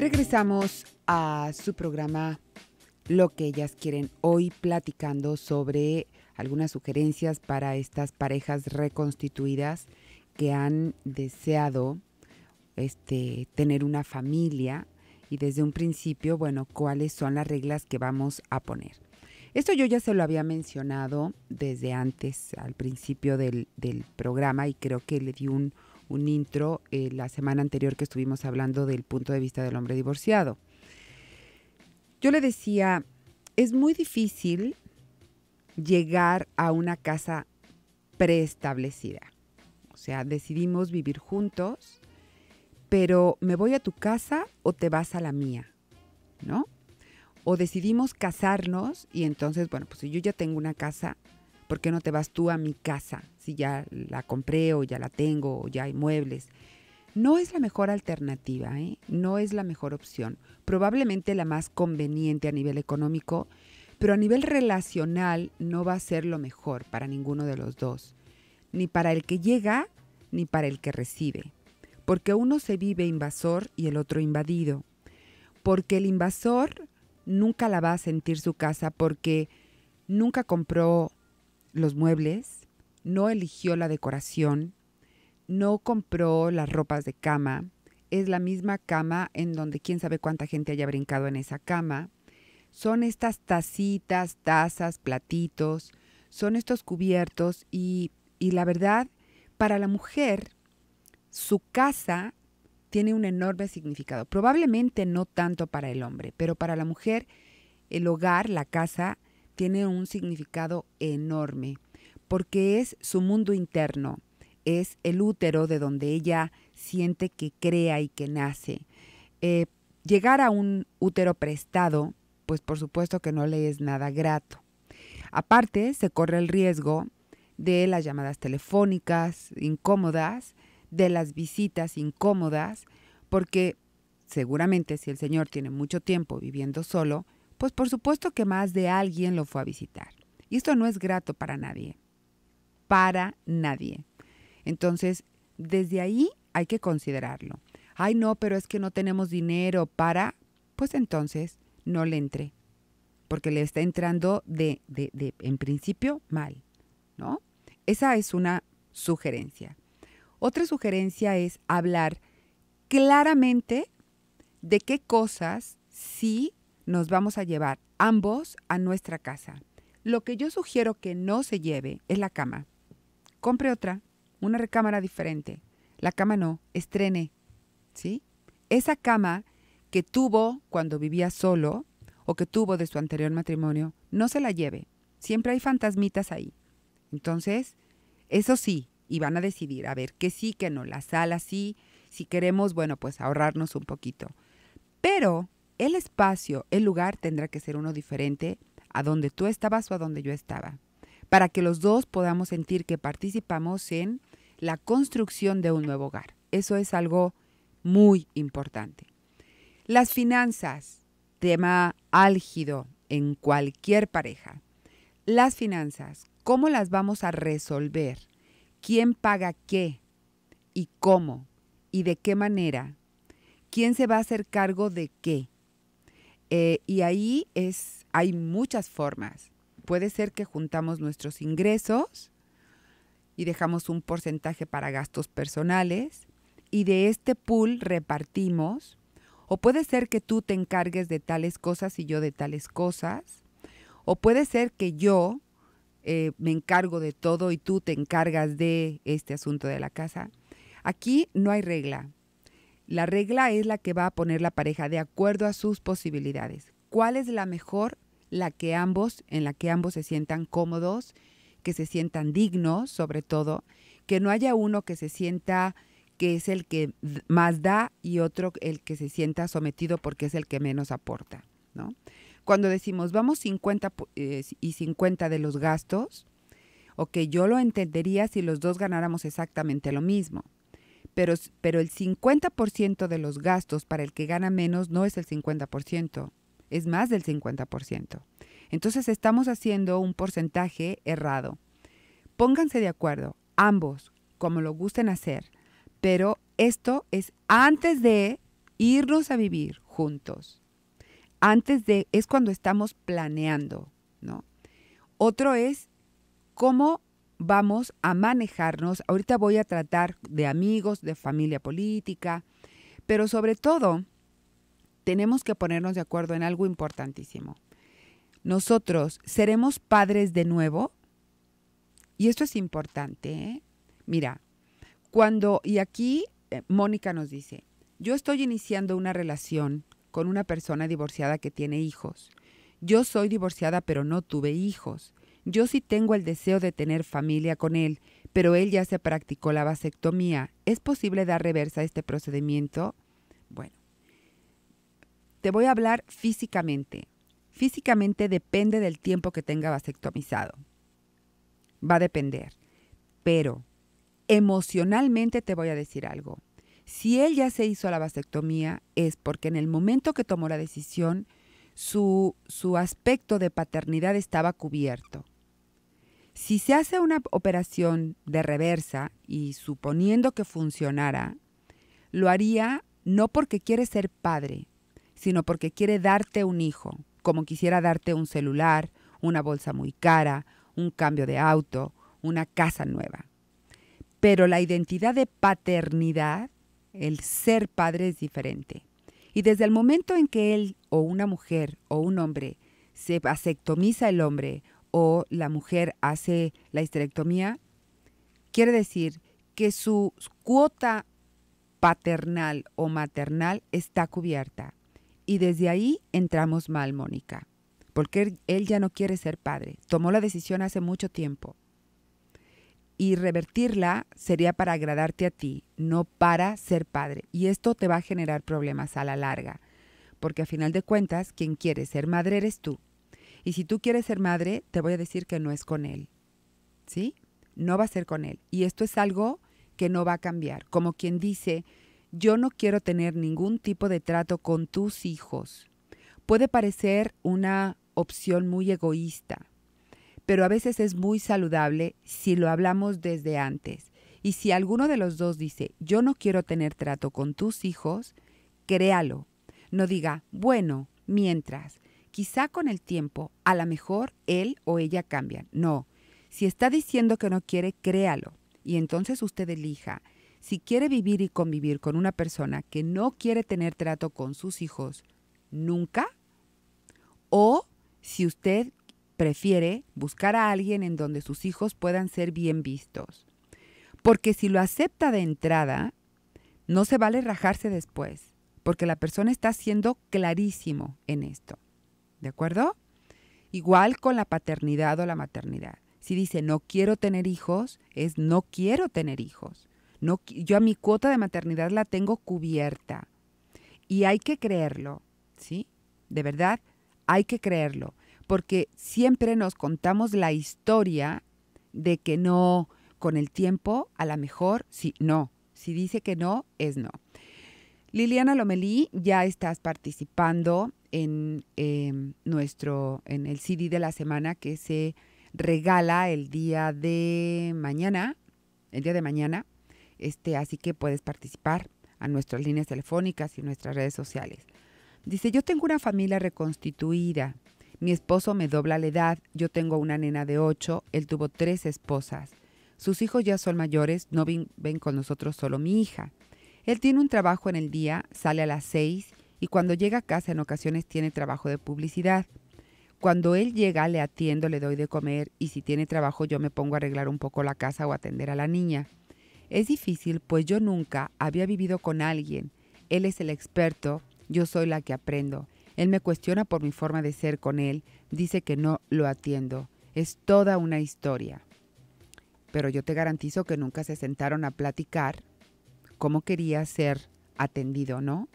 Regresamos a su programa Lo que ellas quieren hoy platicando sobre algunas sugerencias para estas parejas reconstituidas que han deseado este, tener una familia y desde un principio, bueno, cuáles son las reglas que vamos a poner. Esto yo ya se lo había mencionado desde antes, al principio del programa, y creo que le di un, un intro eh, la semana anterior que estuvimos hablando del punto de vista del hombre divorciado. Yo le decía, es muy difícil llegar a una casa preestablecida. O sea, decidimos vivir juntos, pero me voy a tu casa o te vas a la mía, ¿no? O decidimos casarnos y entonces, bueno, pues si yo ya tengo una casa, ¿por qué no te vas tú a mi casa? ya la compré o ya la tengo o ya hay muebles. No es la mejor alternativa, ¿eh? no es la mejor opción. Probablemente la más conveniente a nivel económico, pero a nivel relacional no va a ser lo mejor para ninguno de los dos, ni para el que llega ni para el que recibe, porque uno se vive invasor y el otro invadido, porque el invasor nunca la va a sentir su casa porque nunca compró los muebles, no eligió la decoración, no compró las ropas de cama, es la misma cama en donde quién sabe cuánta gente haya brincado en esa cama. Son estas tacitas, tazas, platitos, son estos cubiertos y, y la verdad, para la mujer, su casa tiene un enorme significado. Probablemente no tanto para el hombre, pero para la mujer el hogar, la casa, tiene un significado enorme porque es su mundo interno, es el útero de donde ella siente que crea y que nace. Eh, llegar a un útero prestado, pues por supuesto que no le es nada grato. Aparte, se corre el riesgo de las llamadas telefónicas incómodas, de las visitas incómodas, porque seguramente si el señor tiene mucho tiempo viviendo solo, pues por supuesto que más de alguien lo fue a visitar. Y esto no es grato para nadie para nadie. Entonces, desde ahí hay que considerarlo. Ay, no, pero es que no tenemos dinero para, pues entonces no le entre, porque le está entrando de, de en principio, mal, ¿no? Esa es una sugerencia. Otra sugerencia es hablar claramente de qué cosas sí nos vamos a llevar ambos a nuestra casa. Lo que yo sugiero que no se lleve es la cama compre otra, una recámara diferente. La cama no, estrene, ¿sí? Esa cama que tuvo cuando vivía solo o que tuvo de su anterior matrimonio, no se la lleve. Siempre hay fantasmitas ahí. Entonces, eso sí, y van a decidir, a ver, que sí, que no, la sala sí, si queremos, bueno, pues ahorrarnos un poquito. Pero el espacio, el lugar tendrá que ser uno diferente a donde tú estabas o a donde yo estaba para que los dos podamos sentir que participamos en la construcción de un nuevo hogar. Eso es algo muy importante. Las finanzas, tema álgido en cualquier pareja. Las finanzas, ¿cómo las vamos a resolver? ¿Quién paga qué? ¿Y cómo? ¿Y de qué manera? ¿Quién se va a hacer cargo de qué? Eh, y ahí es, hay muchas formas puede ser que juntamos nuestros ingresos y dejamos un porcentaje para gastos personales y de este pool repartimos. O puede ser que tú te encargues de tales cosas y yo de tales cosas. O puede ser que yo eh, me encargo de todo y tú te encargas de este asunto de la casa. Aquí no hay regla. La regla es la que va a poner la pareja de acuerdo a sus posibilidades. ¿Cuál es la mejor que ambos, en la que ambos se sientan cómodos, que se sientan dignos, sobre todo, que no haya uno que se sienta que es el que más da y otro el que se sienta sometido porque es el que menos aporta, Cuando decimos vamos 50 eh, y 50 de los gastos, o que yo lo entendería si los dos ganáramos exactamente lo mismo, pero, pero el 50% de los gastos para el que gana menos no es el 50%, es más del 50%. Entonces estamos haciendo un porcentaje errado. Pónganse de acuerdo, ambos, como lo gusten hacer, pero esto es antes de irnos a vivir juntos. Antes de, es cuando estamos planeando, ¿no? Otro es cómo vamos a manejarnos. Ahorita voy a tratar de amigos, de familia política, pero sobre todo tenemos que ponernos de acuerdo en algo importantísimo. Nosotros seremos padres de nuevo. Y esto es importante. ¿eh? Mira, cuando, y aquí eh, Mónica nos dice, yo estoy iniciando una relación con una persona divorciada que tiene hijos. Yo soy divorciada pero no tuve hijos. Yo sí tengo el deseo de tener familia con él, pero él ya se practicó la vasectomía. ¿Es posible dar reversa a este procedimiento? Bueno, te voy a hablar físicamente. Físicamente depende del tiempo que tenga vasectomizado. Va a depender. Pero emocionalmente te voy a decir algo. Si él ya se hizo la vasectomía es porque en el momento que tomó la decisión, su, su aspecto de paternidad estaba cubierto. Si se hace una operación de reversa y suponiendo que funcionara, lo haría no porque quiere ser padre, sino porque quiere darte un hijo, como quisiera darte un celular, una bolsa muy cara, un cambio de auto, una casa nueva. Pero la identidad de paternidad, el ser padre es diferente. Y desde el momento en que él o una mujer o un hombre se asectomiza el hombre o la mujer hace la histerectomía, quiere decir que su cuota paternal o maternal está cubierta y desde ahí entramos mal, Mónica, porque él ya no quiere ser padre. Tomó la decisión hace mucho tiempo. Y revertirla sería para agradarte a ti, no para ser padre. Y esto te va a generar problemas a la larga, porque a final de cuentas, quien quiere ser madre eres tú. Y si tú quieres ser madre, te voy a decir que no es con él. ¿Sí? No va a ser con él. Y esto es algo que no va a cambiar. Como quien dice, yo no quiero tener ningún tipo de trato con tus hijos. Puede parecer una opción muy egoísta, pero a veces es muy saludable si lo hablamos desde antes. Y si alguno de los dos dice, yo no quiero tener trato con tus hijos, créalo. No diga, bueno, mientras, quizá con el tiempo, a lo mejor él o ella cambian. No, si está diciendo que no quiere, créalo. Y entonces usted elija si quiere vivir y convivir con una persona que no quiere tener trato con sus hijos nunca, o si usted prefiere buscar a alguien en donde sus hijos puedan ser bien vistos. Porque si lo acepta de entrada, no se vale rajarse después, porque la persona está siendo clarísimo en esto. ¿De acuerdo? Igual con la paternidad o la maternidad. Si dice no quiero tener hijos, es no quiero tener hijos yo a mi cuota de maternidad la tengo cubierta. Y hay que creerlo, ¿sí? De verdad, hay que creerlo. Porque siempre nos contamos la historia de que no, con el tiempo, a lo mejor, sí, no. Si dice que no, es no. Liliana Lomelí, ya estás participando en em, nuestro, en el CD de la semana que se regala el día de mañana, el día de mañana, este, así que puedes participar a nuestras líneas telefónicas y nuestras redes sociales. Dice, yo tengo una familia reconstituida. Mi esposo me dobla la edad. Yo tengo una nena de ocho. Él tuvo tres esposas. Sus hijos ya son mayores. No ven, con nosotros solo mi hija. Él tiene un trabajo en el día, sale a las 6 y cuando llega a casa en ocasiones tiene trabajo de publicidad. Cuando él llega le atiendo, le doy de comer y si tiene trabajo yo me pongo a arreglar un poco la casa o atender a la niña. Es difícil, pues yo nunca había vivido con alguien. Él es el experto, yo soy la que aprendo. Él me cuestiona por mi forma de ser con él, dice que no lo atiendo. Es toda una historia. Pero yo te garantizo que nunca se sentaron a platicar cómo quería ser atendido, ¿no?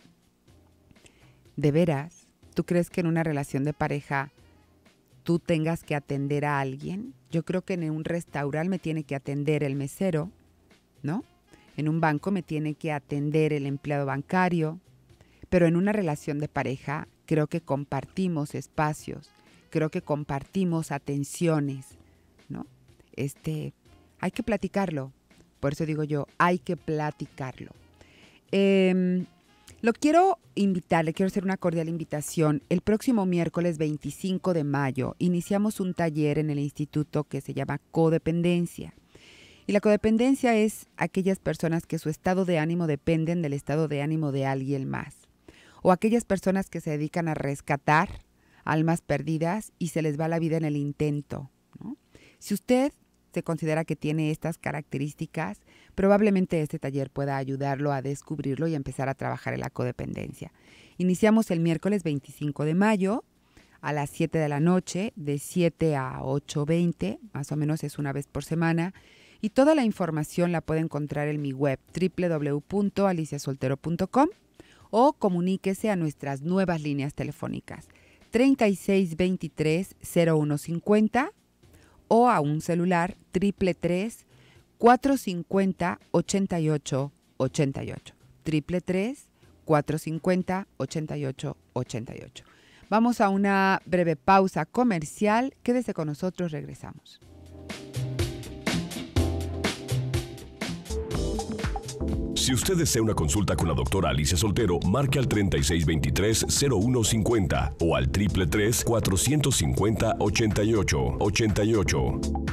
¿De veras? ¿Tú crees que en una relación de pareja tú tengas que atender a alguien? Yo creo que en un restaurante me tiene que atender el mesero, en un banco me tiene que atender el empleado bancario, pero en una relación de pareja creo que compartimos espacios, creo que compartimos atenciones, ¿no? Este, hay que platicarlo, por eso digo yo, hay que platicarlo. Em, lo quiero invitar, le quiero hacer una cordial invitación. El próximo miércoles 25 de mayo iniciamos un taller en el instituto que se llama Codependencia. Y la codependencia es aquellas personas que su estado de ánimo dependen del estado de ánimo de alguien más. O aquellas personas que se dedican a rescatar almas perdidas y se les va la vida en el intento. Si usted se considera que tiene estas características, probablemente este taller pueda ayudarlo a descubrirlo y empezar a trabajar en la codependencia. Iniciamos el miércoles 25 de mayo a las 7 de la noche, de 7 a 8.20, más o menos es una vez por semana. Y toda la información la puede encontrar en mi web www.aliciasoltero.com o comuníquese a nuestras nuevas líneas telefónicas 3623-0150 o a un celular 333 450 88 333 450 88 Vamos a una breve pausa comercial. Quédese con nosotros, regresamos. Si usted desea una consulta con la doctora Alicia Soltero, marque al 3623-0150 o al 333-450-8888.